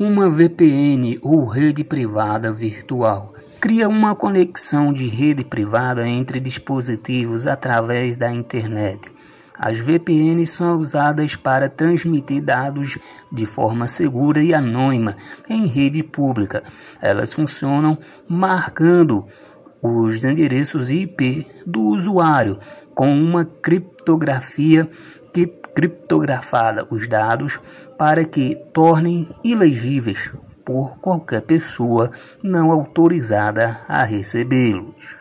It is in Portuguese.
Uma VPN ou rede privada virtual cria uma conexão de rede privada entre dispositivos através da internet. As VPNs são usadas para transmitir dados de forma segura e anônima em rede pública. Elas funcionam marcando os endereços IP do usuário com uma criptografia criptografada os dados para que tornem ilegíveis por qualquer pessoa não autorizada a recebê-los.